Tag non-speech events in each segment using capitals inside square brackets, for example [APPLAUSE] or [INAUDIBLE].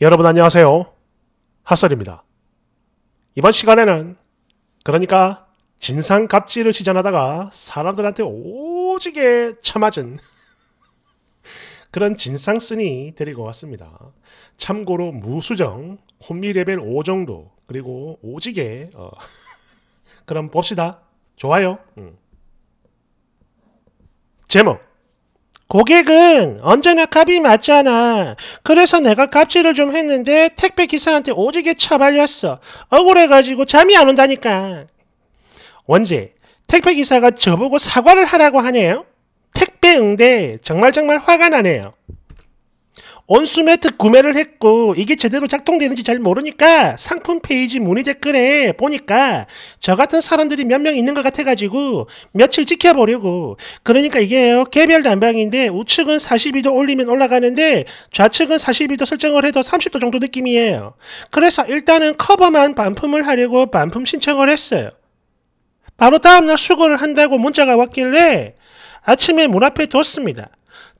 여러분 안녕하세요. 핫설입니다. 이번 시간에는 그러니까 진상 갑질을 시전하다가 사람들한테 오지게 처맞은 [LAUGHS] 그런 진상 쓰니 데리고 왔습니다. 참고로 무수정, 혼미 레벨 5 정도 그리고 오지게 어 [LAUGHS] 그럼 봅시다. 좋아요. 음. 제목 고객은 언제나 값이 맞잖아. 그래서 내가 값질을 좀 했는데 택배 기사한테 오지게 차발렸어. 억울해가지고 잠이 안 온다니까. 원제, 택배 기사가 저보고 사과를 하라고 하네요. 택배 응대 정말 정말 화가 나네요. 온수매트 구매를 했고 이게 제대로 작동되는지 잘 모르니까 상품 페이지 문의 댓글에 보니까 저 같은 사람들이 몇 명 있는 것 같아가지고 며칠 지켜보려고 그러니까 이게 개별 난방인데 우측은 42도 올리면 올라가는데 좌측은 42도 설정을 해도 30도 정도 느낌이에요. 그래서 일단은 커버만 반품을 하려고 반품 신청을 했어요. 바로 다음날 수거를 한다고 문자가 왔길래 아침에 문 앞에 뒀습니다.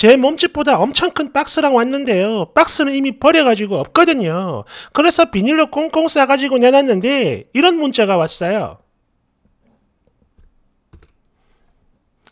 제 몸집보다 엄청 큰 박스랑 왔는데요. 박스는 이미 버려가지고 없거든요. 그래서 비닐로 꽁꽁 싸가지고 내놨는데 이런 문자가 왔어요.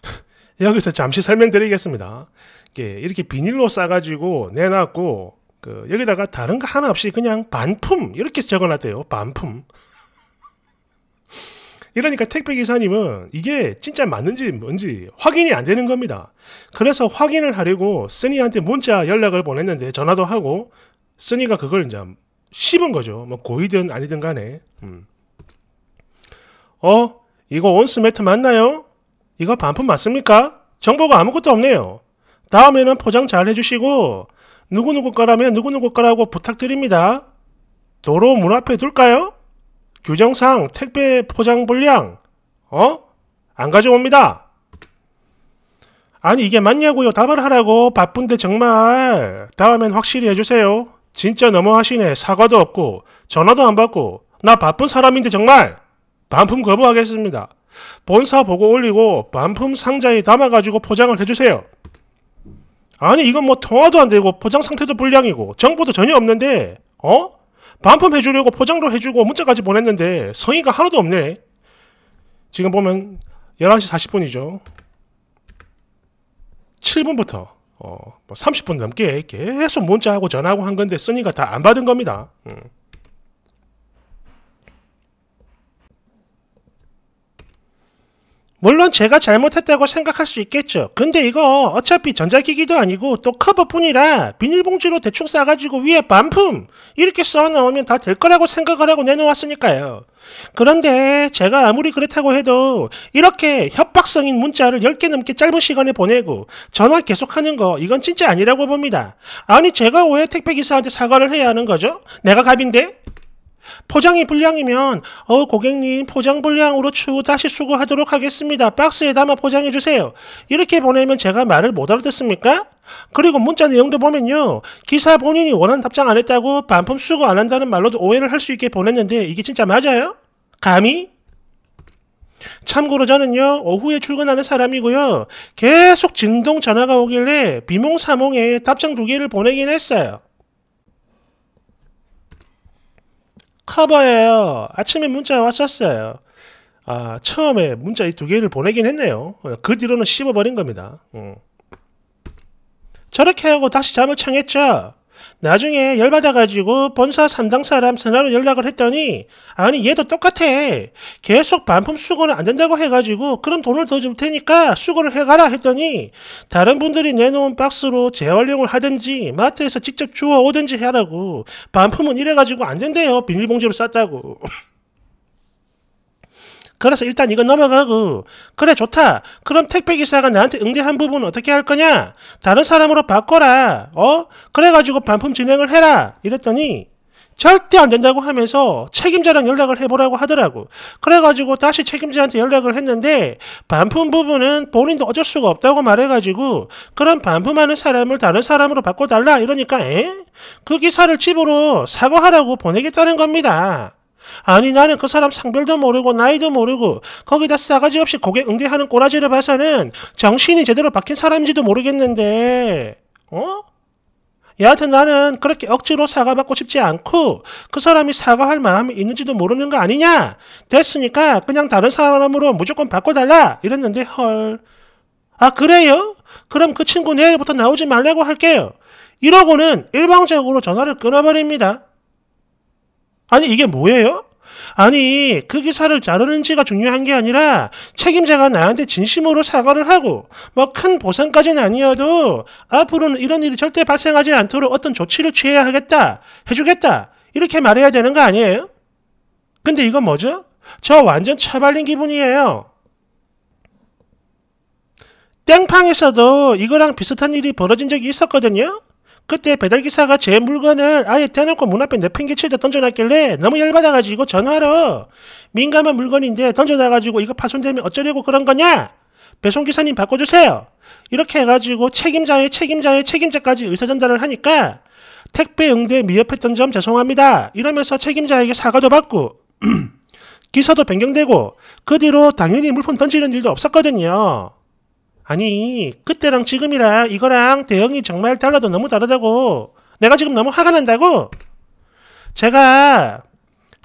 [LAUGHS] 여기서 잠시 설명드리겠습니다. 이렇게 비닐로 싸가지고 내놨고 그, 여기다가 다른 거 하나 없이 그냥 반품 이렇게 적어놨대요. 반품. 이러니까 택배 기사님은 이게 진짜 맞는지 뭔지 확인이 안 되는 겁니다. 그래서 확인을 하려고 쓰니한테 문자 연락을 보냈는데 전화도 하고 쓰니가 그걸 이제 씹은 거죠. 뭐 고의든 아니든 간에. 음. 어? 이거 온스매트 맞나요? 이거 반품 맞습니까? 정보가 아무것도 없네요. 다음에는 포장 잘 해주시고 누구누구 거라면 누구누구 거라고 부탁드립니다. 도로 문 앞에 둘까요? 규정상 택배 포장 분량 어? 안 가져옵니다. 아니 이게 맞냐고요. 답을 하라고 바쁜데 정말 다음엔 확실히 해주세요. 진짜 너무하시네. 사과도 없고 전화도 안 받고 나 바쁜 사람인데 정말 반품 거부하겠습니다. 본사 보고 올리고 반품 상자에 담아가지고 포장을 해주세요. 아니 이건 뭐 통화도 안 되고 포장 상태도 불량이고 정보도 전혀 없는데 어? 반품 해주려고 포장도 해주고 문자까지 보냈는데 성의가 하나도 없네. 지금 보면 11시 40분이죠. 7분부터 어, 뭐 30분 넘게 계속 문자하고 전화하고 한 건데 쓰니까 다 안 받은 겁니다. 음. 물론 제가 잘못했다고 생각할 수 있겠죠. 근데 이거 어차피 전자기기도 아니고 또 커버뿐이라 비닐봉지로 대충 싸가지고 위에 반품 이렇게 써놓으면다 될 거라고 생각을 하고 내놓았으니까요. 그런데 제가 아무리 그렇다고 해도 이렇게 협박성인 문자를 10개 넘게 짧은 시간에 보내고 전화 계속하는 거 이건 진짜 아니라고 봅니다. 아니 제가 왜 택배기사한테 사과를 해야 하는 거죠? 내가 갑인데? 포장이 불량이면 어 고객님 포장 불량으로 추후 다시 수거하도록 하겠습니다. 박스에 담아 포장해 주세요. 이렇게 보내면 제가 말을 못 알아듣습니까? 그리고 문자 내용도 보면요. 기사 본인이 원한 답장 안 했다고 반품 수거 안 한다는 말로도 오해를 할 수 있게 보냈는데 이게 진짜 맞아요? 감히? 참고로 저는요 오후에 출근하는 사람이고요 계속 진동 전화가 오길래 비몽사몽에 답장 두 개를 보내긴 했어요 커버예요. 아침에 문자 왔었어요. 아, 처음에 문자 이 두 개를 보내긴 했네요. 그 뒤로는 씹어버린 겁니다. 음. 저렇게 하고 다시 잠을 청했죠. 나중에 열받아가지고 본사 삼당 사람 전화로 연락을 했더니 아니 얘도 똑같아. 계속 반품 수거는 안 된다고 해가지고 그럼 돈을 더 줄 테니까 수거를 해가라 했더니 다른 분들이 내놓은 박스로 재활용을 하든지 마트에서 직접 주워 오든지 하라고 반품은 이래가지고 안 된대요. 비닐봉지로 쌌다고. [LAUGHS] 그래서 일단 이건 넘어가고 그래 좋다. 그럼 택배기사가 나한테 응대한 부분 어떻게 할 거냐? 다른 사람으로 바꿔라. 어? 그래가지고 반품 진행을 해라. 이랬더니 절대 안 된다고 하면서 책임자랑 연락을 해보라고 하더라고. 그래가지고 다시 책임자한테 연락을 했는데 반품 부분은 본인도 어쩔 수가 없다고 말해가지고 그런 반품하는 사람을 다른 사람으로 바꿔달라 이러니까 에? 그 기사를 집으로 사과하라고 보내겠다는 겁니다. 아니 나는 그 사람 상별도 모르고 나이도 모르고 거기다 싸가지 없이 고개 응대하는 꼬라지를 봐서는 정신이 제대로 박힌 사람인지도 모르겠는데 어? 여하튼 나는 그렇게 억지로 사과받고 싶지 않고 그 사람이 사과할 마음이 있는지도 모르는 거 아니냐 됐으니까 그냥 다른 사람으로 무조건 바꿔달라 이랬는데 헐 아 그래요? 그럼 그 친구 내일부터 나오지 말라고 할게요 이러고는 일방적으로 전화를 끊어버립니다 아니 이게 뭐예요? 아니 그 기사를 자르는지가 중요한 게 아니라 책임자가 나한테 진심으로 사과를 하고 뭐 큰 보상까지는 아니어도 앞으로는 이런 일이 절대 발생하지 않도록 어떤 조치를 취해야 하겠다 해주겠다 이렇게 말해야 되는 거 아니에요? 근데 이건 뭐죠? 저 완전 차발린 기분이에요. 땡팡에서도 이거랑 비슷한 일이 벌어진 적이 있었거든요. 그때 배달기사가 제 물건을 아예 대놓고 문 앞에 내팽개치다 던져놨길래 너무 열받아가지고 전화로 민감한 물건인데 던져놔가지고 이거 파손되면 어쩌려고 그런 거냐? 배송기사님 바꿔주세요. 이렇게 해가지고 책임자의 책임자의 책임자까지 의사전달을 하니까 택배 응대에 미흡했던 점 죄송합니다. 이러면서 책임자에게 사과도 받고 [CLEARS THROAT] 기사도 변경되고 그 뒤로 당연히 물품 던지는 일도 없었거든요. 아니 그때랑 지금이랑 이거랑 대형이 정말 달라도 너무 다르다고 내가 지금 너무 화가 난다고 제가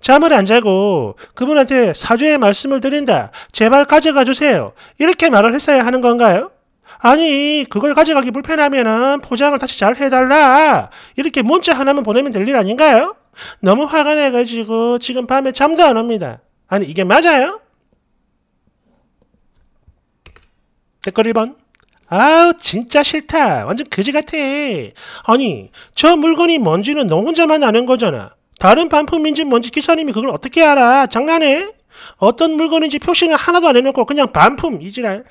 잠을 안 자고 그분한테 사죄의 말씀을 드린다. 제발 가져가 주세요. 이렇게 말을 했어야 하는 건가요? 아니, 그걸 가져가기 불편하면은 포장을 다시 잘 해달라. 이렇게 문자 하나만 보내면 될 일 아닌가요? 너무 화가 나가지고 지금 밤에 잠도 안 옵니다. 아니, 이게 맞아요? 댓글 1번. 아우 진짜 싫다. 완전 그지 같아. 아니 저 물건이 뭔지는 너 혼자만 아는 거잖아. 다른 반품인지 뭔지 기사님이 그걸 어떻게 알아? 장난해? 어떤 물건인지 표시는 하나도 안 해놓고 그냥 반품 이지랄.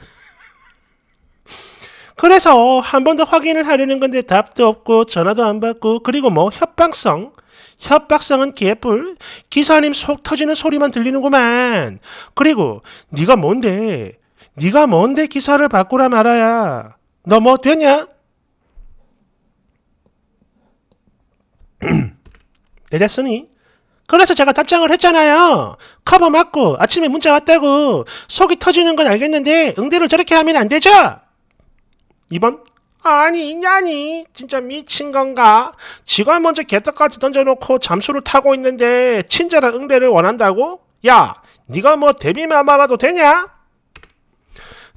그래서 한 번 더 확인을 하려는 건데 답도 없고 전화도 안 받고 그리고 뭐 협박성. 협박성은 개뿔. 기사님 속 터지는 소리만 들리는구만. 그리고 네가 뭔데? 네가 뭔데 기사를 바꾸라 말아야. 너 뭐 되냐? [CLEARS THROAT] 내렸으니 그래서 제가 답장을 했잖아요. 커버 맞고 아침에 문자 왔다고 속이 터지는 건 알겠는데 응대를 저렇게 하면 안 되죠? 2번 아니 아니 진짜 미친 건가? 지가 먼저 개떡까지 던져놓고 잠수를 타고 있는데 친절한 응대를 원한다고? 야 네가 뭐 데뷔마마라도 되냐?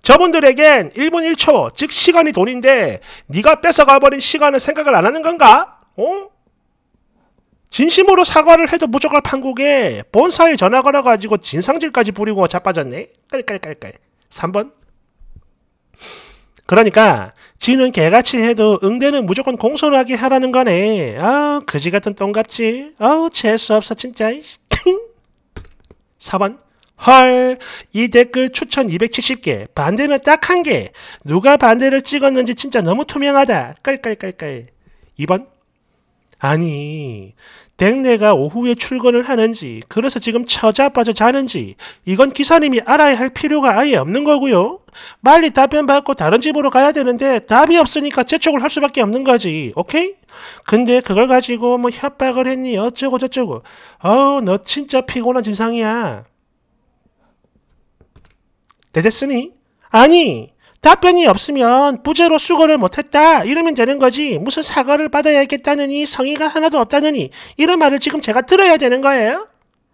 저분들에겐 1분 1초, 즉 시간이 돈인데 네가 뺏어가버린 시간을 생각을 안 하는 건가? 어? 진심으로 사과를 해도 무조건 판국에 본사에 전화 걸어가지고 진상질까지 부리고 자빠졌네. 깔깔깔깔. 3번. 그러니까 지는 개같이 해도 응대는 무조건 공손하게 하라는 거네. 아 그지 같은 똥같지. 아우 재수 없어 진짜. 4번. 헐, 이 댓글 추천 270개, 반대는 딱 한 개. 누가 반대를 찍었는지 진짜 너무 투명하다. 깔깔깔깔. 2번. 아니, 댕내가 오후에 출근을 하는지, 그래서 지금 처자 빠져 자는지, 이건 기사님이 알아야 할 필요가 아예 없는 거고요. 빨리 답변 받고 다른 집으로 가야 되는데 답이 없으니까 재촉을 할 수밖에 없는 거지. 오케이? 근데 그걸 가지고 뭐 협박을 했니 어쩌고 저쩌고. 어우, 너 진짜 피곤한 진상이야. 되셨으니? 아니, 답변이 없으면 부재로 수거를 못했다 이러면 되는 거지 무슨 사과를 받아야겠다느니 성의가 하나도 없다느니 이런 말을 지금 제가 들어야 되는 거예요?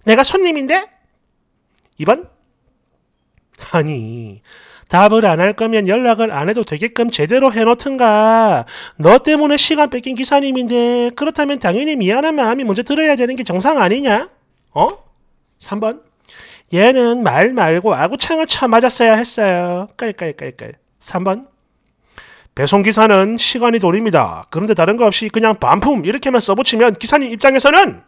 내가 손님인데? 2번? 아니 답을 안 할 거면 연락을 안 해도 되게끔 제대로 해놓든가 너 때문에 시간 뺏긴 기사님인데 그렇다면 당연히 미안한 마음이 먼저 들어야 되는 게 정상 아니냐? 어? 3번? 얘는 말 말고 아구창을 쳐맞았어야 했어요. 깔깔깔깔. 3번. 배송기사는 시간이 돌입니다 그런데 다른 거 없이 그냥 반품 이렇게만 써붙이면 기사님 입장에서는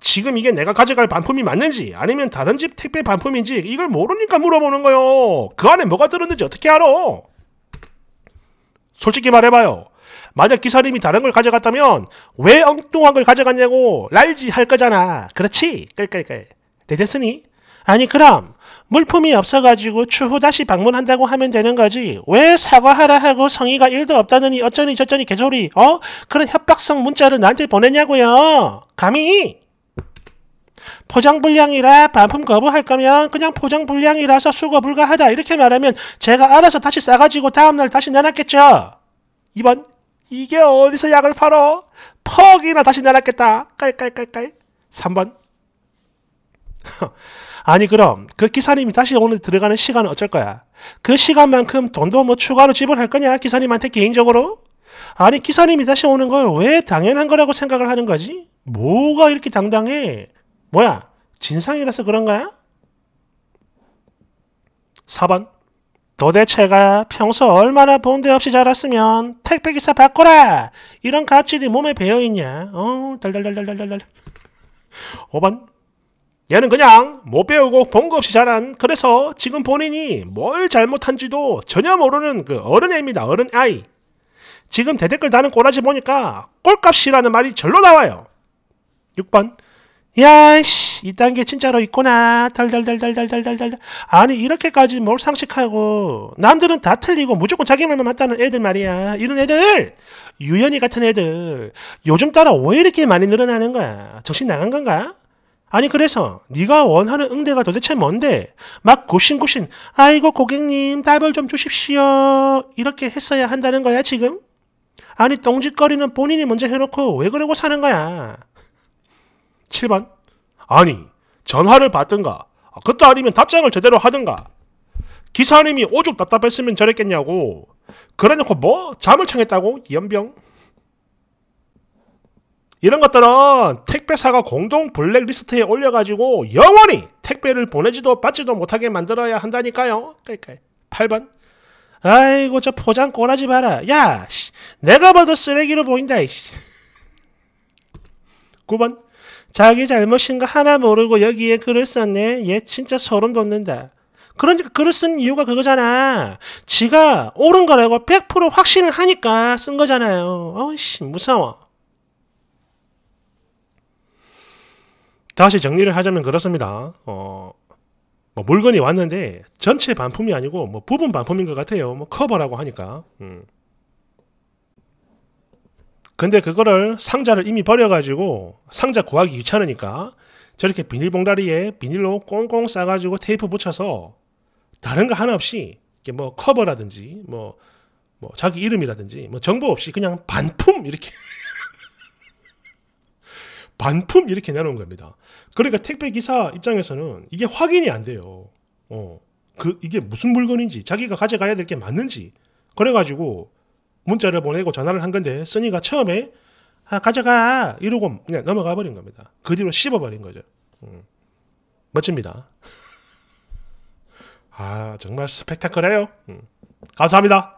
지금 이게 내가 가져갈 반품이 맞는지 아니면 다른 집 택배 반품인지 이걸 모르니까 물어보는 거요. 그 안에 뭐가 들었는지 어떻게 알아? 솔직히 말해봐요. 만약 기사님이 다른 걸 가져갔다면 왜 엉뚱한 걸 가져갔냐고 랄지 할 거잖아. 그렇지? 깔깔깔. 네 됐으니 아니 그럼 물품이 없어가지고 추후 다시 방문한다고 하면 되는 거지. 왜 사과하라 하고 성의가 1도 없다느니 어쩌니 저쩌니 개소리. 어? 그런 협박성 문자를 나한테 보내냐고요. 감히. 포장 불량이라 반품 거부할 거면 그냥 포장 불량이라서 수거 불가하다 이렇게 말하면 제가 알아서 다시 싸가지고 다음날 다시 내놨겠죠. 이번 이게 어디서 약을 팔어? 퍽이나 다시 내놨겠다. 깔깔깔깔. 3번 [LAUGHS] 아니 그럼 그 기사님이 다시 오늘 들어가는 시간은 어쩔 거야? 그 시간만큼 돈도 뭐 추가로 지불할 거냐? 기사님한테 개인적으로? 아니 기사님이 다시 오는 걸 왜 당연한 거라고 생각을 하는 거지? 뭐가 이렇게 당당해? 뭐야 진상이라서 그런 거야? 4번 도대체가 평소 얼마나 본데 없이 자랐으면 택배기사 바꿔라! 이런 갑질이 몸에 배어있냐? 어, 달달달달달달 5번 얘는 그냥 못 배우고 본 거 없이 자란 그래서 지금 본인이 뭘 잘못한지도 전혀 모르는 그 어른 애입니다. 어른 아이. 지금 대댓글 다는 꼬라지 보니까 꼴값이라는 말이 절로 나와요. 6번 야씨 이 이딴 게 진짜로 있구나 달달달달달달달달 아니 이렇게까지 뭘 상식하고 남들은 다 틀리고 무조건 자기 말만 맞다는 애들 말이야 이런 애들 유연이 같은 애들 요즘 따라 왜 이렇게 많이 늘어나는 거야 정신 나간 건가? 아니 그래서 네가 원하는 응대가 도대체 뭔데? 막 고신고신 아이고 고객님 딸벌 좀 주십시오 이렇게 했어야 한다는 거야 지금? 아니 똥짓거리는 본인이 먼저 해놓고 왜 그러고 사는 거야? 7번 아니 전화를 받든가 그것도 아니면 답장을 제대로 하든가 기사님이 오죽 답답했으면 저랬겠냐고 그래놓고 뭐? 잠을 청했다고? 연병 이런 것들은 택배사가 공동 블랙리스트에 올려가지고 영원히 택배를 보내지도 받지도 못하게 만들어야 한다니까요. 그러니까 8번. 아이고 저 포장 꼬라지 봐라. 야, 씨, 내가 봐도 쓰레기로 보인다. 씨. 9번. [LAUGHS] 자기 잘못인 거 하나 모르고 여기에 글을 썼네. 얘 진짜 소름 돋는다. 그러니까 글을 쓴 이유가 그거잖아. 지가 옳은 거라고 100% 확신을 하니까 쓴 거잖아요. 어우씨 무서워. 다시 정리를 하자면 그렇습니다. 어, 뭐 물건이 왔는데 전체 반품이 아니고 뭐 부분 반품인 것 같아요. 뭐 커버라고 하니까. 음. 근데 그거를 상자를 이미 버려가지고 상자 구하기 귀찮으니까 저렇게 비닐봉다리에 비닐로 꽁꽁 싸가지고 테이프 붙여서 다른 거 하나 없이 이게 뭐 커버라든지 뭐, 뭐 자기 이름이라든지 뭐 정보 없이 그냥 반품 이렇게 [LAUGHS] 반품 이렇게 내놓은 겁니다. 그러니까 택배 기사 입장에서는 이게 확인이 안 돼요. 어. 그 이게 무슨 물건인지 자기가 가져가야 될 게 맞는지 그래 가지고 문자를 보내고 전화를 한 건데 써니가 처음에 아 가져가 이러고 그냥 넘어가 버린 겁니다. 그 뒤로 씹어 버린 거죠. 음. 멋집니다. [LAUGHS] 아 정말 스펙타클해요. 음. 감사합니다.